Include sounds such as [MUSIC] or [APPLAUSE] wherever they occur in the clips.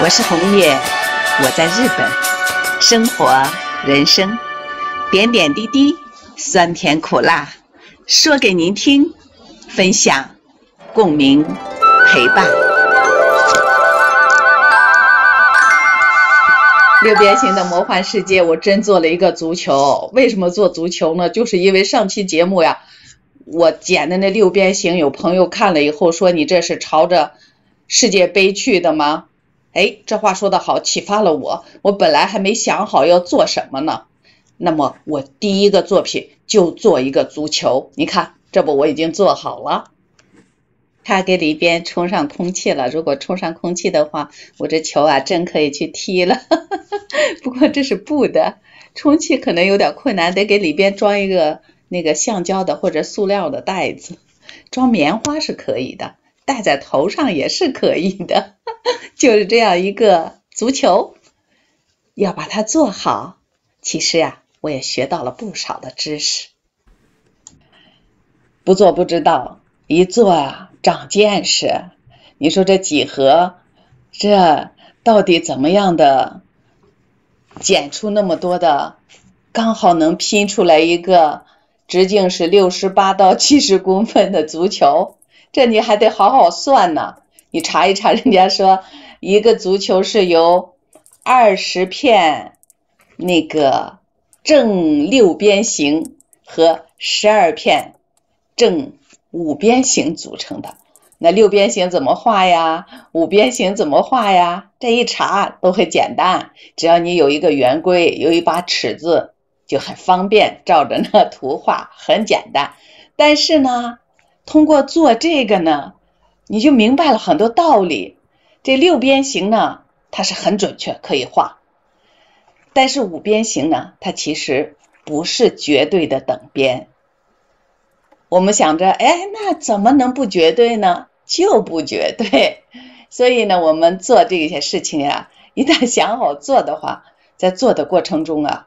我是红叶，我在日本生活，人生点点滴滴，酸甜苦辣，说给您听，分享，共鸣，陪伴。六边形的魔幻世界，我真做了一个足球。为什么做足球呢？就是因为上期节目呀，我剪的那六边形，有朋友看了以后说：“你这是朝着世界杯去的吗？”哎，这话说的好，启发了我。我本来还没想好要做什么呢，那么我第一个作品就做一个足球。你看，这不我已经做好了，它给里边充上空气了。如果充上空气的话，我这球啊真可以去踢了。[LAUGHS] 不过这是布的，充气可能有点困难，得给里边装一个那个橡胶的或者塑料的袋子。装棉花是可以的。戴在头上也是可以的，[LAUGHS] 就是这样一个足球。要把它做好，其实呀，我也学到了不少的知识。不做不知道，一做啊，长见识。你说这几何，这到底怎么样的剪出那么多的，刚好能拼出来一个直径是六十八到七十公分的足球？这你还得好好算呢。你查一查，人家说一个足球是由二十片那个正六边形和十二片正五边形组成的。那六边形怎么画呀？五边形怎么画呀？这一查都很简单，只要你有一个圆规，有一把尺子，就很方便，照着那图画很简单。但是呢？通过做这个呢，你就明白了很多道理。这六边形呢，它是很准确可以画，但是五边形呢，它其实不是绝对的等边。我们想着，哎，那怎么能不绝对呢？就不绝对。所以呢，我们做这些事情呀，一旦想好做的话，在做的过程中啊，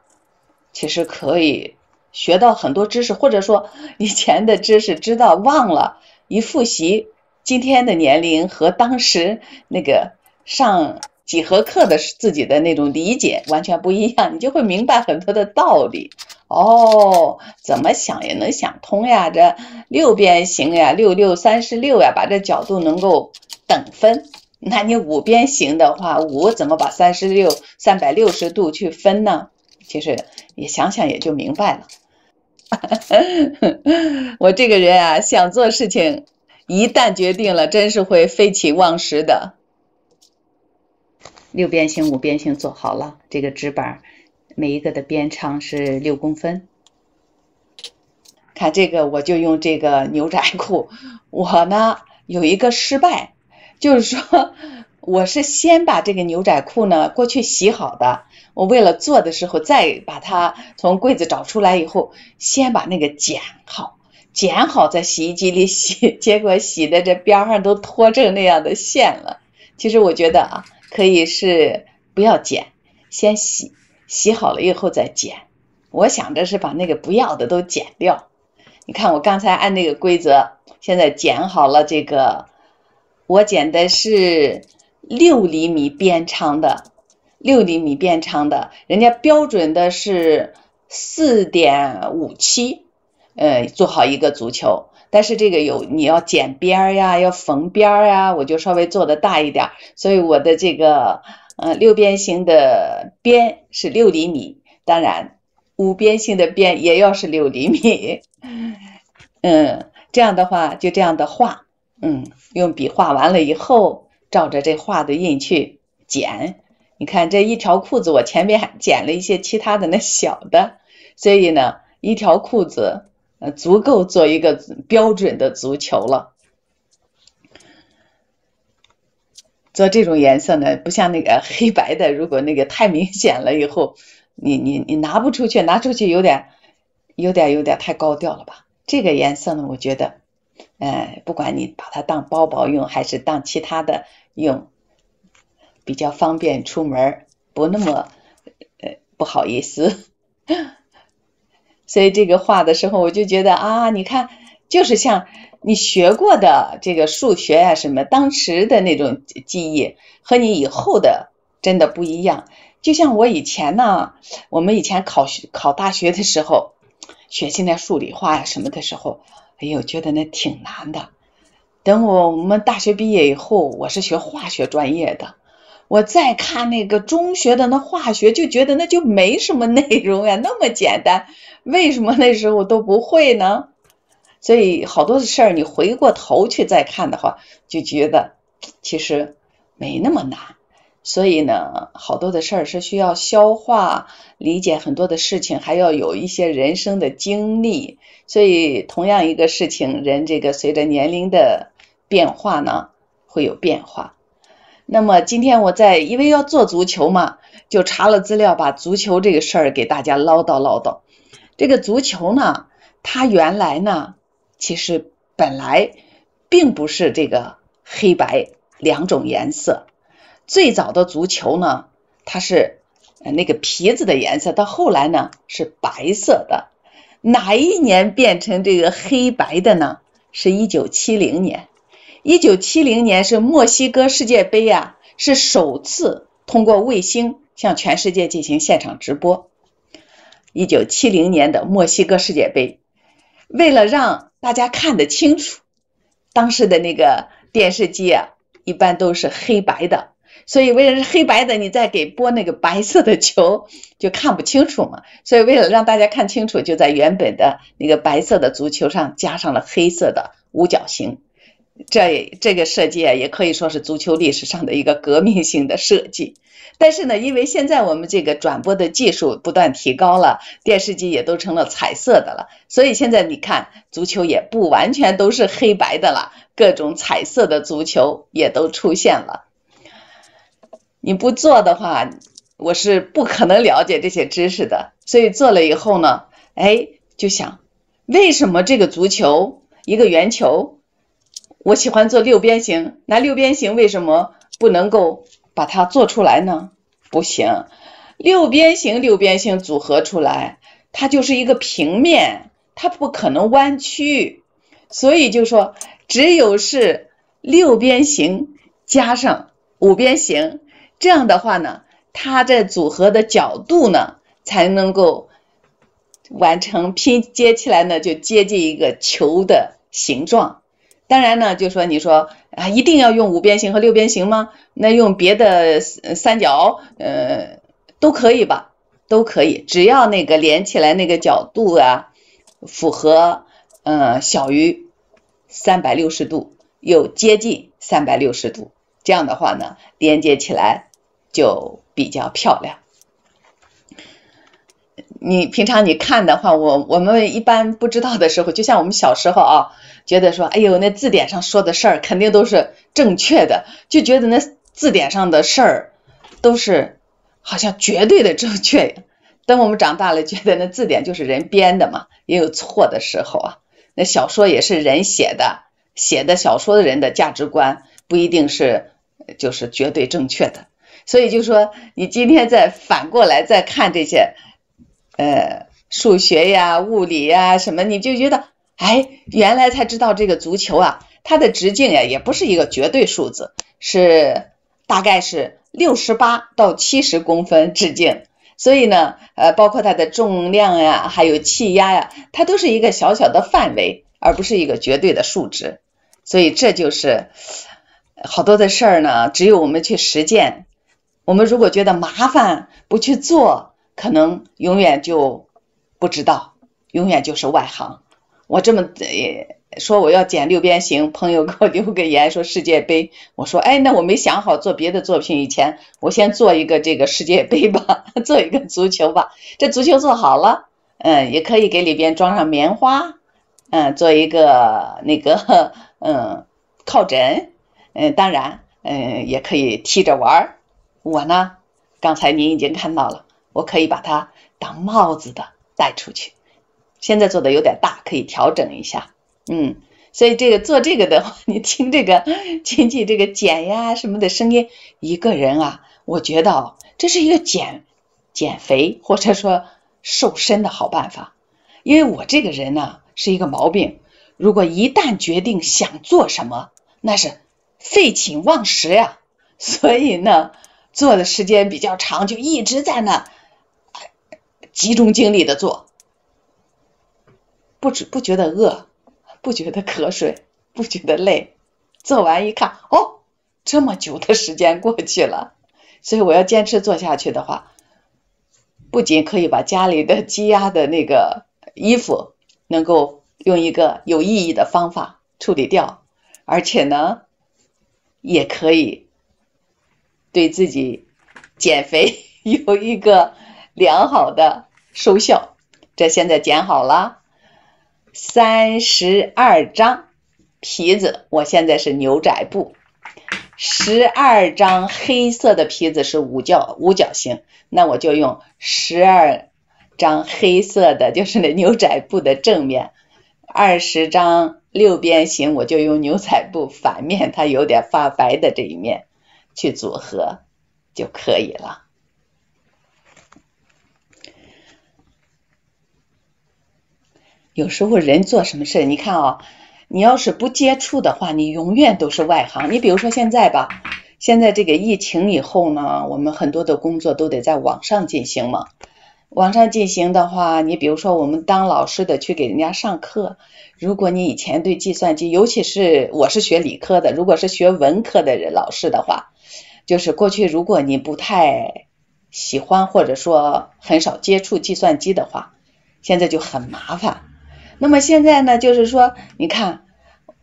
其实可以。学到很多知识，或者说 [LAUGHS] 以前的知识知道忘了，一复习今天的年龄和当时那个上几何课的自己的那种理解完全不一样，你就会明白很多的道理哦。怎么想也能想通呀？这六边形呀，六六三十六呀，把这角度能够等分。那你五边形的话，五怎么把三十六三百六十度去分呢？其实你想想也就明白了。[LAUGHS] 我这个人啊，想做事情，一旦决定了，真是会废寝忘食的。六边形、五边形做好了，这个纸板，每一个的边长是六公分。看这个，我就用这个牛仔裤。我呢有一个失败，就是说。我是先把这个牛仔裤呢过去洗好的，我为了做的时候再把它从柜子找出来以后，先把那个剪好，剪好在洗衣机里洗，[LAUGHS] 结果洗的这边上都脱成那样的线了。其实我觉得啊，可以是不要剪，先洗，洗好了以后再剪。我想着是把那个不要的都剪掉。你看我刚才按那个规则，现在剪好了这个，我剪的是。六厘米边长的，六厘米边长的，人家标准的是四点五七，呃，做好一个足球，但是这个有你要剪边呀，要缝边呀，我就稍微做的大一点，所以我的这个，嗯，六边形的边是六厘米，当然五边形的边也要是六厘米，嗯，这样的话就这样的画，嗯，用笔画完了以后。照着这画的印去剪，你看这一条裤子，我前边还剪了一些其他的那小的，所以呢，一条裤子呃足够做一个标准的足球了。做这种颜色呢，不像那个 [LAUGHS] 黑白的，如果那个太明显了，以后你你你拿不出去，拿出去有点有点有点太高调了吧？这个颜色呢，我觉得，哎，不管你把它当包包用，还是当其他的。用比较方便出门，不那么呃不好意思。[LAUGHS] 所以这个画的时候，我就觉得啊，你看，就是像你学过的这个数学啊什么，当时的那种记忆和你以后的真的不一样。就像我以前呢，我们以前考考大学的时候，学那数理化啊什么的时候，哎呦，觉得那挺难的。等我们大学毕业以后，我是学化学专业的，我再看那个中学的那化学，就觉得那就没什么内容呀，那么简单，为什么那时候都不会呢？所以好多的事儿，你回过头去再看的话，就觉得其实没那么难。所以呢，好多的事儿是需要消化、理解很多的事情，还要有一些人生的经历。所以，同样一个事情，人这个随着年龄的变化呢会有变化。那么今天我在因为要做足球嘛，就查了资料，把足球这个事儿给大家唠叨唠叨。这个足球呢，它原来呢，其实本来并不是这个黑白两种颜色。最早的足球呢，它是那个皮子的颜色，到后来呢是白色的。哪一年变成这个黑白的呢？是一九七零年。一九七零年是墨西哥世界杯呀，是首次通过卫星向全世界进行现场直播。一九七零年的墨西哥世界杯，为了让大家看得清楚，当时的那个电视机啊，一般都是黑白的，所以为了是黑白的，你再给播那个白色的球就看不清楚嘛。所以为了让大家看清楚，就在原本的那个白色的足球上加上了黑色的五角星。这这个设计啊，也可以说是足球历史上的一个革命性的设计，但是呢，因为现在我们这个转播的技术不断提高了，电视机也都成了彩色的了，所以现在你看足球也不完全都是黑白的了，各种彩色的足球也都出现了。你不做的话，我是不可能了解这些知识的，所以做了以后呢，哎，就想为什么这个足球一个圆球？我喜欢做六边形，那六边形为什么不能够把它做出来呢？不行，六边形六边形组合出来，它就是一个平面，它不可能弯曲，所以就说只有是六边形加上五边形，这样的话呢，它这组合的角度呢才能够完成拼接起来呢，就接近一个球的形状。当然呢，就说你说啊，一定要用五边形和六边形吗？那用别的三角，呃，都可以吧，都可以，只要那个连起来那个角度啊，符合，呃，小于三百六十度，又接近三百六十度，这样的话呢，连接起来就比较漂亮。你平常你看的话，我我们一般不知道的时候，就像我们小时候啊，觉得说，哎呦，那字典上说的事儿肯定都是正确的，就觉得那字典上的事儿都是好像绝对的正确。等我们长大了，觉得那字典就是人编的嘛，也有错的时候啊。那小说也是人写的，写的小说的人的价值观不一定是就是绝对正确的。所以就说你今天再反过来再看这些。呃，数学呀、物理呀，什么你就觉得，哎，原来才知道这个足球啊，它的直径呀，也不是一个绝对数字，是大概是六十八到七十公分直径。所以呢，呃，包括它的重量呀，还有气压呀，它都是一个小小的范围，而不是一个绝对的数值。所以这就是好多的事儿呢，只有我们去实践。我们如果觉得麻烦，不去做。可能永远就不知道，永远就是外行。我这么说，我要剪六边形，朋友给我留个言说世界杯。我说，哎，那我没想好做别的作品，以前我先做一个这个世界杯吧，[LAUGHS] 做一个足球吧。这足球做好了，嗯，也可以给里边装上棉花，嗯，做一个那个，嗯，靠枕。嗯，当然，嗯，也可以踢着玩。我呢，刚才您已经看到了。我可以把它当帽子的戴出去。现在做的有点大，可以调整一下。嗯，所以这个做这个的话，你听这个亲戚这个剪呀什么的声音，一个人啊，我觉得这是一个减减肥或者说瘦身的好办法。因为我这个人呢是一个毛病，如果一旦决定想做什么，那是废寝忘食呀。所以呢，做的时间比较长，就一直在那。集中精力的做，不止不觉得饿，不觉得渴水，不觉得累。做完一看，哦，这么久的时间过去了。所以我要坚持做下去的话，不仅可以把家里的积压的那个衣服能够用一个有意义的方法处理掉，而且呢，也可以对自己减肥 [LAUGHS] 有一个。良好的收效，这现在剪好了，三十二张皮子，我现在是牛仔布，十二张黑色的皮子是五角五角星，那我就用十二张黑色的，就是那牛仔布的正面，二十张六边形，我就用牛仔布反面，它有点发白的这一面去组合就可以了。有时候人做什么事，你看哦，你要是不接触的话，你永远都是外行。你比如说现在吧，现在这个疫情以后呢，我们很多的工作都得在网上进行嘛。网上进行的话，你比如说我们当老师的去给人家上课，如果你以前对计算机，尤其是我是学理科的，如果是学文科的人老师的话，就是过去如果你不太喜欢或者说很少接触计算机的话，现在就很麻烦。那么现在呢，就是说，你看，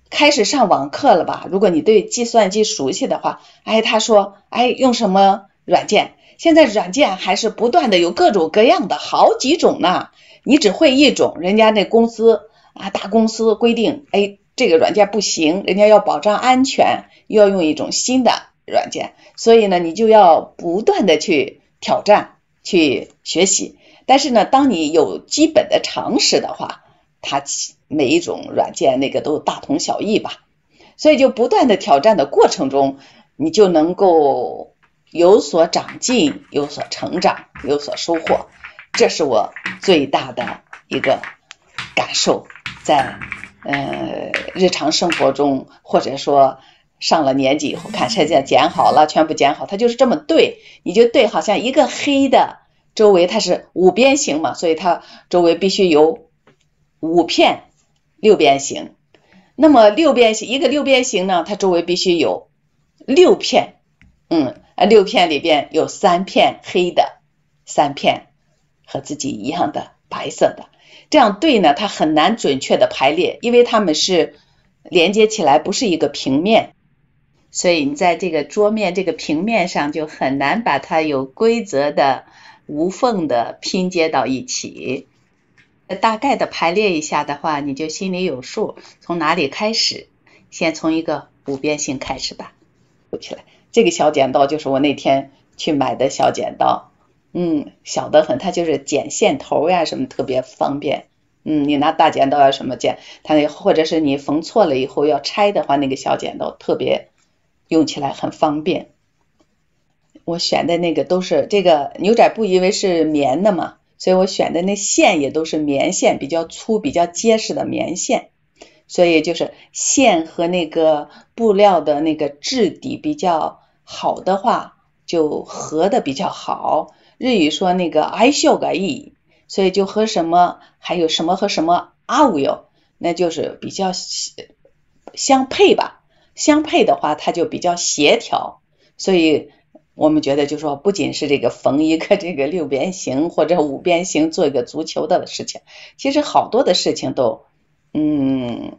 开始上网课了吧？如果你对计算机熟悉的话，哎，他说，哎，用什么软件？现在软件还是不断的有各种各样的，好几种呢。你只会一种，人家那公司啊，大公司规定，哎，这个软件不行，人家要保障安全，要用一种新的软件。所以呢，你就要不断的去挑战，去学习。但是呢，当你有基本的常识的话，它每一种软件那个都大同小异吧，所以就不断的挑战的过程中，你就能够有所长进、有所成长、有所收获。这是我最大的一个感受，在呃日常生活中，或者说上了年纪以后，看现在剪好了，全部剪好，它就是这么对，你就对，好像一个黑的周围它是五边形嘛，所以它周围必须有。五片六边形，那么六边形一个六边形呢，它周围必须有六片，嗯，六片里边有三片黑的，三片和自己一样的白色的，这样对呢，它很难准确的排列，因为它们是连接起来不是一个平面，所以你在这个桌面这个平面上就很难把它有规则的无缝的拼接到一起。大概的排列一下的话，你就心里有数。从哪里开始？先从一个五边形开始吧。起来，这个小剪刀就是我那天去买的小剪刀。嗯，小得很，它就是剪线头呀什么特别方便。嗯，你拿大剪刀啊什么剪，它那或者是你缝错了以后要拆的话，那个小剪刀特别用起来很方便。我选的那个都是这个牛仔布，因为是棉的嘛。所以我选的那线也都是棉线，比较粗、比较结实的棉线。所以就是线和那个布料的那个质地比较好的话，就合的比较好。日语说那个挨袖个意，所以就和什么还有什么和什么 i l 哟，那就是比较相配吧。相配的话，它就比较协调。所以。我们觉得，就说不仅是这个缝一个这个六边形或者五边形做一个足球的事情，其实好多的事情都，嗯，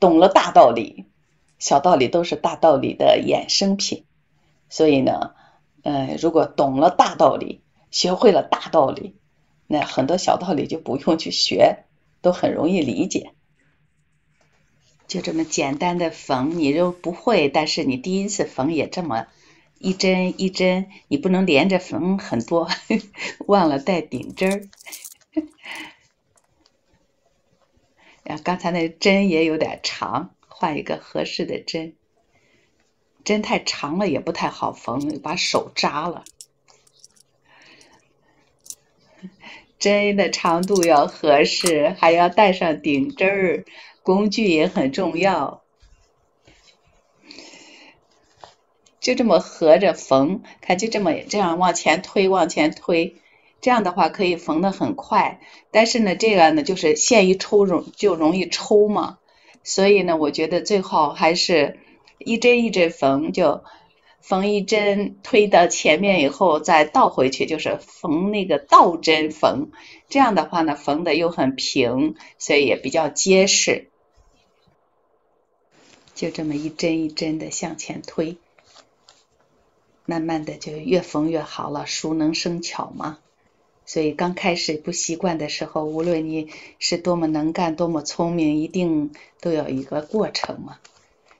懂了大道理，小道理都是大道理的衍生品。所以呢，呃，如果懂了大道理，学会了大道理，那很多小道理就不用去学，都很容易理解。就这么简单的缝，你又不会，但是你第一次缝也这么。一针一针，你不能连着缝很多，[LAUGHS] 忘了带顶针儿。后刚才那针也有点长，换一个合适的针。针太长了也不太好缝，把手扎了。针的长度要合适，还要带上顶针儿，工具也很重要。就这么合着缝，看就这么这样往前推往前推，这样的话可以缝的很快。但是呢，这个呢就是线一抽容就容易抽嘛，所以呢，我觉得最好还是一针一针缝，就缝一针，推到前面以后再倒回去，就是缝那个倒针缝。这样的话呢，缝的又很平，所以也比较结实。就这么一针一针的向前推。慢慢的就越缝越好了，熟能生巧嘛。所以刚开始不习惯的时候，无论你是多么能干、多么聪明，一定都有一个过程嘛。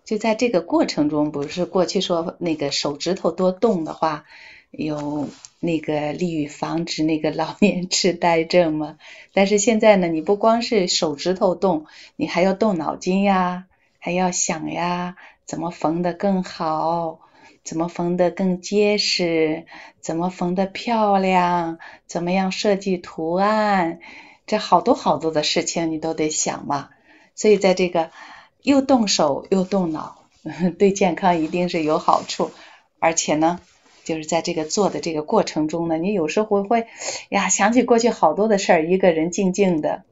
就在这个过程中，不是过去说那个手指头多动的话，有那个利于防止那个老年痴呆症嘛。但是现在呢，你不光是手指头动，你还要动脑筋呀，还要想呀，怎么缝得更好。怎么缝的更结实？怎么缝的漂亮？怎么样设计图案？这好多好多的事情你都得想嘛。所以在这个又动手又动脑，[LAUGHS] 对健康一定是有好处。而且呢，就是在这个做的这个过程中呢，你有时候会呀想起过去好多的事儿，一个人静静的。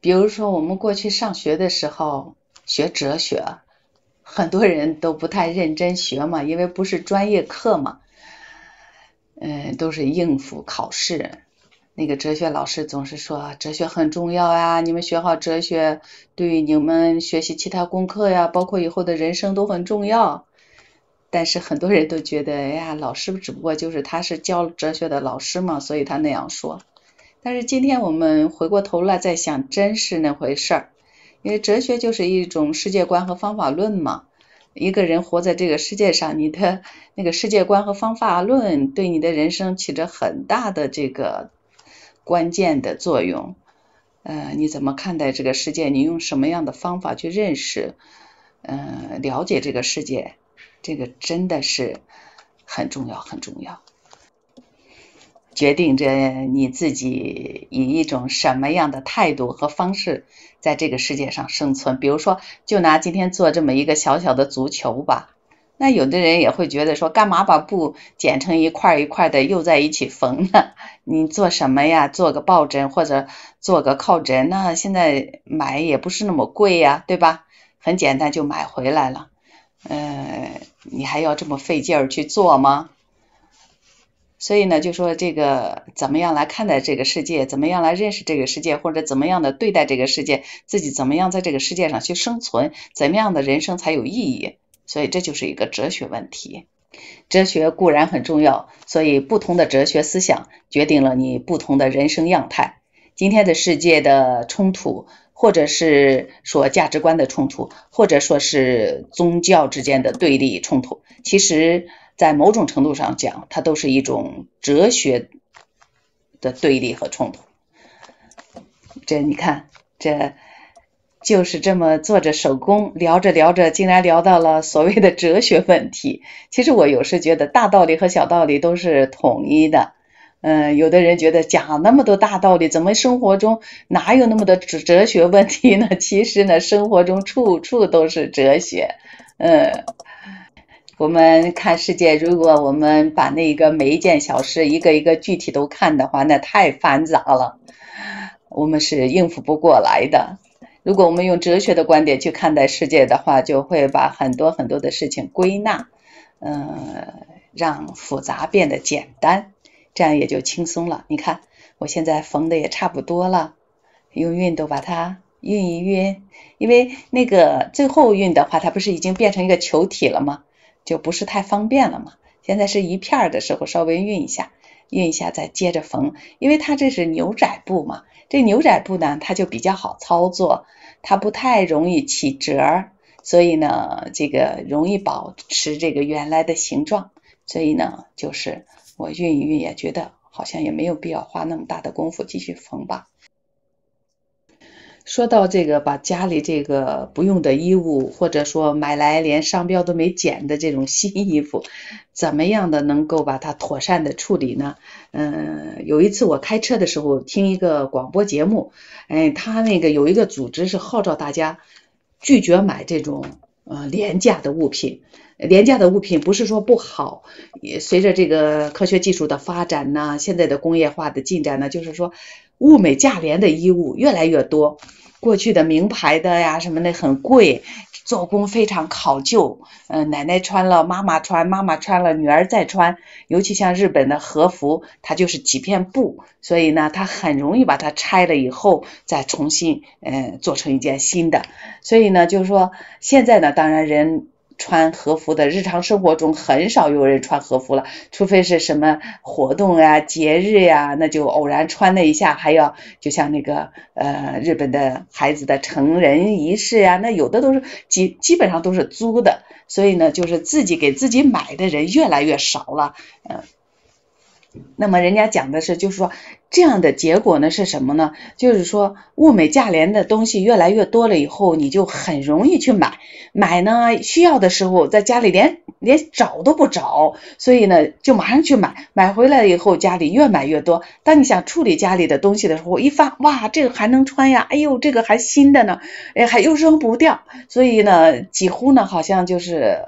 比如说我们过去上学的时候学哲学。很多人都不太认真学嘛，[LAUGHS] 因为不是专业课嘛，嗯，都是应付考试。那个哲学老师总是说哲学很重要呀，你们学好哲学对你们学习其他功课呀，包括以后的人生都很重要。但是很多人都觉得，哎呀，老师只不过就是他是教哲学的老师嘛，所以他那样说。但是今天我们回过头来再想，真是那回事儿，因为哲学就是一种世界观和方法论嘛。一个人活在这个世界上，你的那个世界观和方法论，对你的人生起着很大的这个关键的作用。呃，你怎么看待这个世界？你用什么样的方法去认识、呃，了解这个世界？这个真的是很重要，很重要。决定着你自己以一种什么样的态度和方式在这个世界上生存。比如说，就拿今天做这么一个小小的足球吧，那有的人也会觉得说，干嘛把布剪成一块一块的，又在一起缝呢？[LAUGHS] 你做什么呀？做个抱枕或者做个靠枕，那现在买也不是那么贵呀，对吧？很简单就买回来了，呃，你还要这么费劲儿去做吗？所以呢，就说这个怎么样来看待这个世界，怎么样来认识这个世界，或者怎么样的对待这个世界，自己怎么样在这个世界上去生存，怎么样的人生才有意义？所以这就是一个哲学问题。哲学固然很重要，所以不同的哲学思想决定了你不同的人生样态。今天的世界的冲突，或者是说价值观的冲突，或者说是宗教之间的对立冲突，其实。在某种程度上讲，它都是一种哲学的对立和冲突。这你看，这就是这么做着手工，聊着聊着，竟然聊到了所谓的哲学问题。其实我有时觉得，大道理和小道理都是统一的。嗯，有的人觉得讲那么多大道理，怎么生活中哪有那么多哲学问题呢？[LAUGHS] 其实呢，生活中处处都是哲学。嗯。我们看世界，如果我们把那个每一件小事一个一个具体都看的话，那太繁杂了，我们是应付不过来的。如果我们用哲学的观点去看待世界的话，就会把很多很多的事情归纳，嗯，让复杂变得简单，这样也就轻松了。你看，我现在缝的也差不多了，用熨斗把它熨一熨，因为那个最后熨的话，它不是已经变成一个球体了吗？就不是太方便了嘛。现在是一片的时候，稍微熨一下，熨一下再接着缝，因为它这是牛仔布嘛。这牛仔布呢，它就比较好操作，它不太容易起褶，所以呢，这个容易保持这个原来的形状。所以呢，就是我熨一熨，也觉得好像也没有必要花那么大的功夫继续缝吧。说到这个，把家里这个不用的衣物，或者说买来连商标都没剪的这种新衣服，怎么样的能够把它妥善的处理呢？嗯，有一次我开车的时候听一个广播节目，哎，他那个有一个组织是号召大家拒绝买这种呃廉价的物品。廉价的物品不是说不好，也随着这个科学技术的发展呢，现在的工业化的进展呢，就是说。物美价廉的衣物越来越多，过去的名牌的呀什么的很贵，做工非常考究。嗯，奶奶穿了，妈妈穿，妈妈穿了，女儿再穿。尤其像日本的和服，它就是几片布，所以呢，它很容易把它拆了以后再重新嗯做成一件新的。所以呢，就是说现在呢，当然人。穿和服的日常生活中很少有人穿和服了，除非是什么活动呀、节日呀，那就偶然穿了一下，还要就像那个呃日本的孩子的成人仪式呀，那有的都是基基本上都是租的，所以呢，就是自己给自己买的人越来越少了，嗯。那么人家讲的是，就是说这样的结果呢是什么呢？就是说物美价廉的东西越来越多了以后，你就很容易去买。买呢，需要的时候在家里连连找都不找，所以呢就马上去买。买回来以后，家里越买越多。当你想处理家里的东西的时候，一翻，哇，这个还能穿呀！哎呦，这个还新的呢，哎，还又扔不掉。所以呢，几乎呢，好像就是。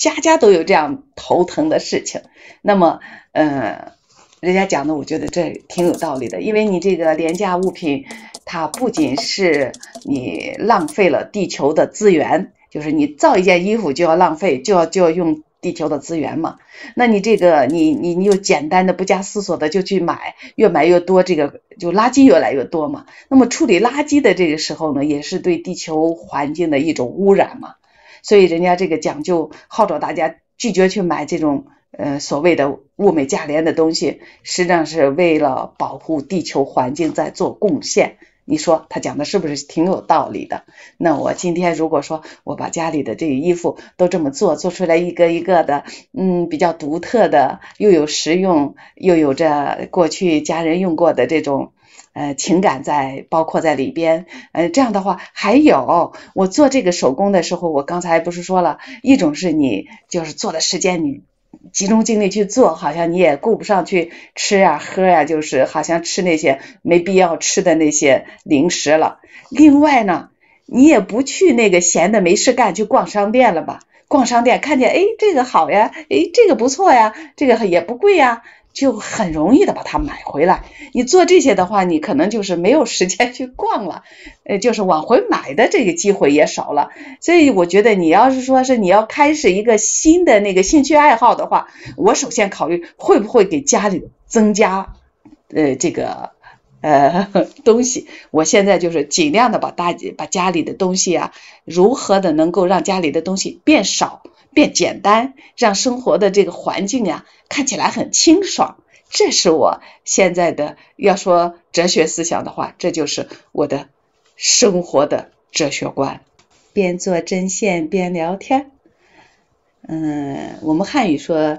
家家都有这样头疼的事情，那么，嗯，人家讲的，我觉得这挺有道理的，因为你这个廉价物品，它不仅是你浪费了地球的资源，就是你造一件衣服就要浪费，就要就要用地球的资源嘛。那你这个，你你你又简单的不加思索的就去买，越买越多，这个就垃圾越来越多嘛。那么处理垃圾的这个时候呢，也是对地球环境的一种污染嘛。所以人家这个讲究号召大家拒绝去买这种呃所谓的物美价廉的东西，实际上是为了保护地球环境在做贡献。你说他讲的是不是挺有道理的？那我今天如果说我把家里的这个衣服都这么做，做出来一个一个的，嗯，比较独特的，又有实用，又有着过去家人用过的这种。呃，情感在包括在里边，呃，这样的话还有，我做这个手工的时候，我刚才不是说了一种是你就是做的时间你集中精力去做，好像你也顾不上去吃呀喝呀，就是好像吃那些没必要吃的那些零食了。另外呢，你也不去那个闲的没事干去逛商店了吧？逛商店看见哎这个好呀，哎这个不错呀，这个也不贵呀。就很容易的把它买回来。你做这些的话，你可能就是没有时间去逛了，[LAUGHS] 呃，就是往回买的这个机会也少了。所以我觉得，你要是说是你要开始一个新的那个兴趣爱好的话，我首先考虑会不会给家里增加呃这个呃 [LAUGHS] 东西。我现在就是尽量的把大把家里的东西啊，如何的能够让家里的东西变少。变简单，让生活的这个环境呀看起来很清爽。这是我现在的要说哲学思想的话，这就是我的生活的哲学观。边做针线边聊天，嗯，我们汉语说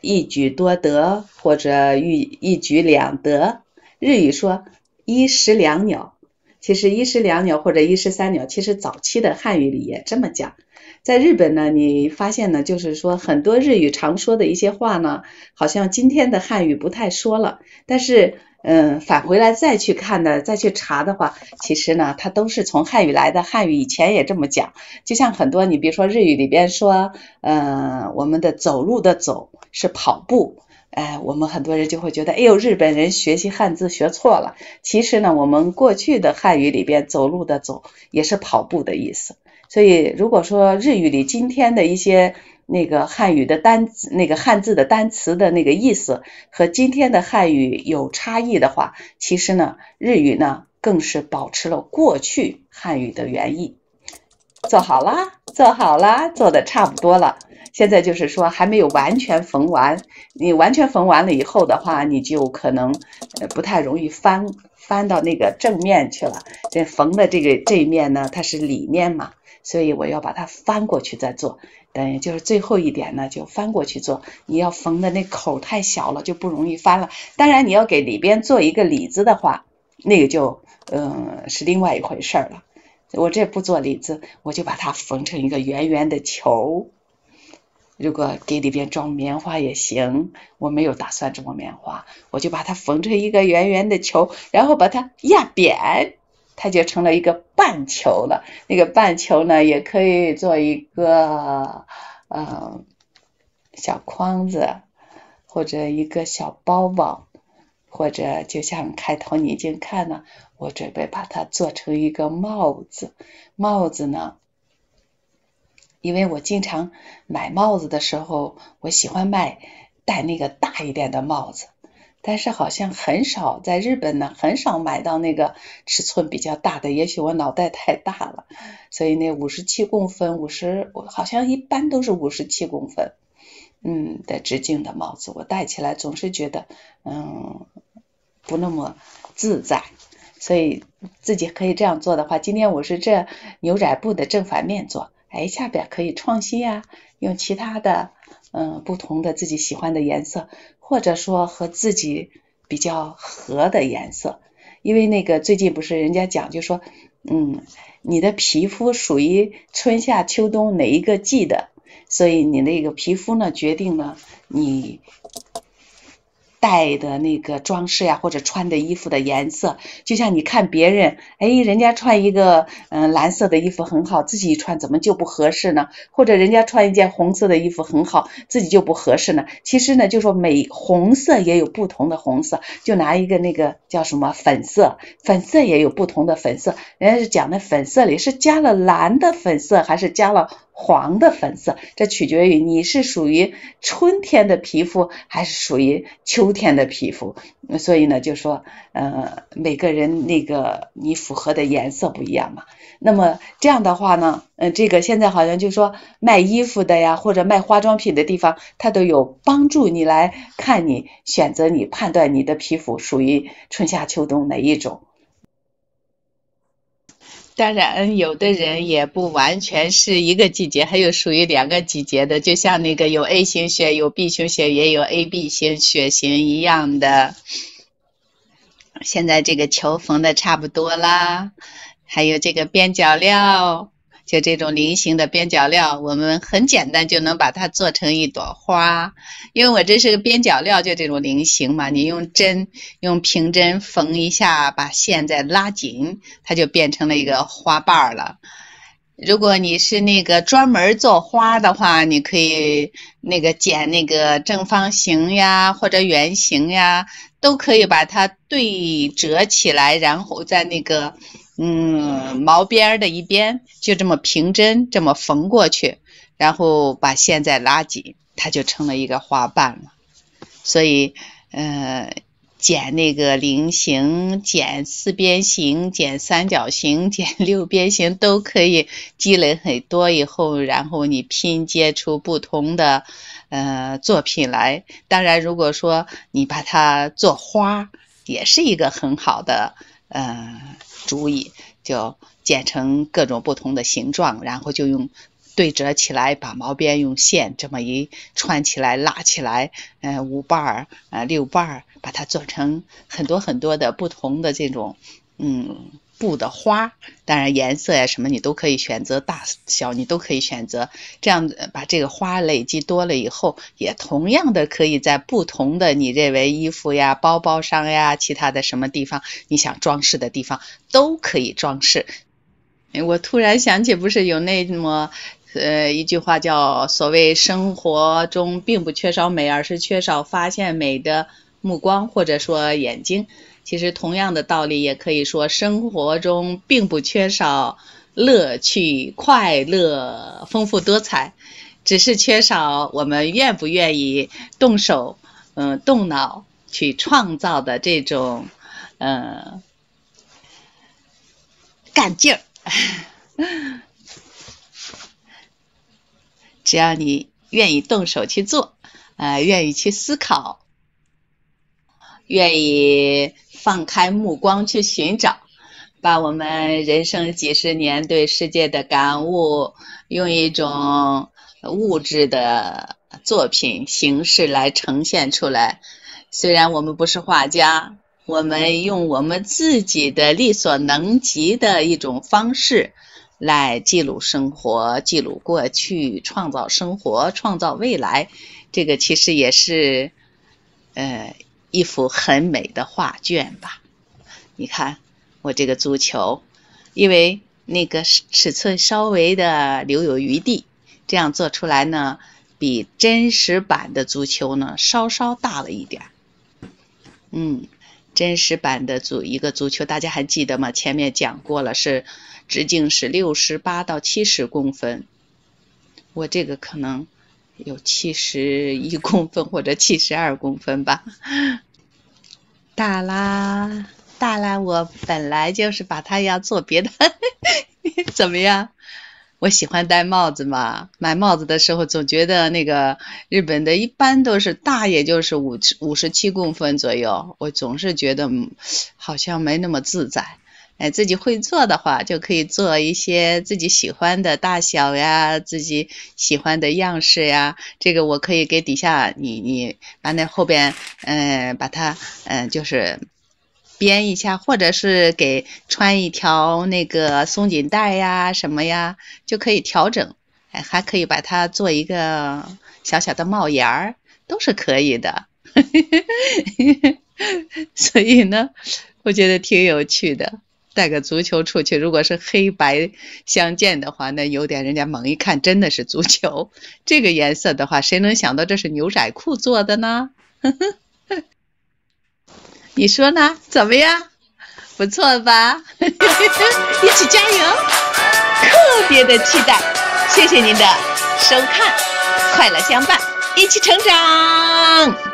一举多得或者一一举两得，日语说一石两鸟。其实一石两鸟或者一石三鸟，其实早期的汉语里也这么讲。在日本呢，你发现呢，就是说很多日语常说的一些话呢，好像今天的汉语不太说了。但是，嗯，返回来再去看呢，再去查的话，其实呢，它都是从汉语来的。汉语以前也这么讲，就像很多你比如说日语里边说，嗯，我们的走路的走是跑步，哎，我们很多人就会觉得，哎呦，日本人学习汉字学错了。其实呢，我们过去的汉语里边走路的走也是跑步的意思。所以，如果说日语里今天的一些那个汉语的单、那个汉字的单词的那个意思和今天的汉语有差异的话，其实呢，日语呢更是保持了过去汉语的原意。做好啦，做好啦，做的差不多了。现在就是说还没有完全缝完。你完全缝完了以后的话，你就可能不太容易翻翻到那个正面去了。这缝的这个这一面呢，它是里面嘛。所以我要把它翻过去再做，等于就是最后一点呢，就翻过去做。你要缝的那口太小了，就不容易翻了。当然你要给里边做一个里子的话，那个就嗯是另外一回事了。我这不做里子，我就把它缝成一个圆圆的球。如果给里边装棉花也行，我没有打算装棉花，我就把它缝成一个圆圆的球，然后把它压扁。它就成了一个半球了。那个半球呢，也可以做一个，嗯，小筐子，或者一个小包包，或者就像开头你已经看了，我准备把它做成一个帽子。帽子呢，因为我经常买帽子的时候，我喜欢买戴那个大一点的帽子。但是好像很少在日本呢，很少买到那个尺寸比较大的。也许我脑袋太大了，所以那五十七公分，五十，好像一般都是五十七公分，嗯的直径的帽子，我戴起来总是觉得嗯不那么自在。所以自己可以这样做的话，今天我是这牛仔布的正反面做，哎下边可以创新呀，用其他的。嗯，不同的自己喜欢的颜色，或者说和自己比较合的颜色，因为那个最近不是人家讲，就说，嗯，你的皮肤属于春夏秋冬哪一个季的，所以你那个皮肤呢，决定了你。戴的那个装饰呀，或者穿的衣服的颜色，就像你看别人，哎，人家穿一个嗯蓝色的衣服很好，自己穿怎么就不合适呢？或者人家穿一件红色的衣服很好，自己就不合适呢？其实呢，就说每红色也有不同的红色，就拿一个那个叫什么粉色，粉色也有不同的粉色，人家是讲的粉色里是加了蓝的粉色，还是加了。黄的粉色，这取决于你是属于春天的皮肤还是属于秋天的皮肤，所以呢，就说，呃，每个人那个你符合的颜色不一样嘛。那么这样的话呢，呃，这个现在好像就说卖衣服的呀，或者卖化妆品的地方，它都有帮助你来看你选择你判断你的皮肤属于春夏秋冬哪一种。当然，有的人也不完全是一个季节，还有属于两个季节的，就像那个有 A 型血、有 B 型血，也有 AB 型血型一样的。现在这个球缝的差不多啦，还有这个边角料。就这种菱形的边角料，我们很简单就能把它做成一朵花。因为我这是个边角料，就这种菱形嘛，你用针、用平针缝一下，把线再拉紧，它就变成了一个花瓣儿了。如果你是那个专门做花的话，你可以那个剪那个正方形呀，或者圆形呀，都可以把它对折起来，然后在那个。嗯，毛边的一边就这么平针，这么缝过去，然后把线再拉紧，它就成了一个花瓣了。所以，呃，剪那个菱形、剪四边形、剪三角形、剪六边形都可以积累很多，以后然后你拼接出不同的呃作品来。当然，如果说你把它做花，也是一个很好的呃。主意，就剪成各种不同的形状，然后就用对折起来，把毛边用线这么一穿起来、拉起来，嗯，五瓣儿、嗯，六瓣儿，把它做成很多很多的不同的这种，嗯。布的花，当然颜色呀什么你都可以选择，大小你都可以选择。这样把这个花累积多了以后，也同样的可以在不同的你认为衣服呀、包包上呀、其他的什么地方你想装饰的地方都可以装饰。我突然想起，不是有那么呃一句话叫“所谓生活中并不缺少美，而是缺少发现美的目光或者说眼睛”。其实同样的道理也可以说，生活中并不缺少乐趣、快乐、丰富多彩，只是缺少我们愿不愿意动手、嗯，动脑去创造的这种嗯干劲儿。[LAUGHS] 只要你愿意动手去做，呃，愿意去思考，愿意。放开目光去寻找，把我们人生几十年对世界的感悟，用一种物质的作品形式来呈现出来。虽然我们不是画家，我们用我们自己的力所能及的一种方式来记录生活、记录过去、创造生活、创造未来。这个其实也是呃。一幅很美的画卷吧，你看我这个足球，因为那个尺寸稍微的留有余地，这样做出来呢，比真实版的足球呢稍稍大了一点。嗯，真实版的足一个足球，大家还记得吗？前面讲过了，是直径是六十八到七十公分，我这个可能。有七十一公分或者七十二公分吧，大啦，大啦！我本来就是把它要做别的，[LAUGHS] 怎么样？我喜欢戴帽子嘛，买帽子的时候总觉得那个日本的一般都是大，也就是五五十七公分左右，我总是觉得好像没那么自在。哎，自己会做的话，就可以做一些自己喜欢的大小呀，自己喜欢的样式呀。这个我可以给底下你，你把那后边，嗯，把它，嗯，就是编一下，或者是给穿一条那个松紧带呀，什么呀，就可以调整。哎，还可以把它做一个小小的帽檐儿，都是可以的。[LAUGHS] 所以呢，我觉得挺有趣的。带个足球出去，如果是黑白相间的话，那有点人家猛一看真的是足球。这个颜色的话，谁能想到这是牛仔裤做的呢？[LAUGHS] 你说呢？怎么样？不错吧？[LAUGHS] 一起加油，特别的期待。谢谢您的收看，快乐相伴，一起成长。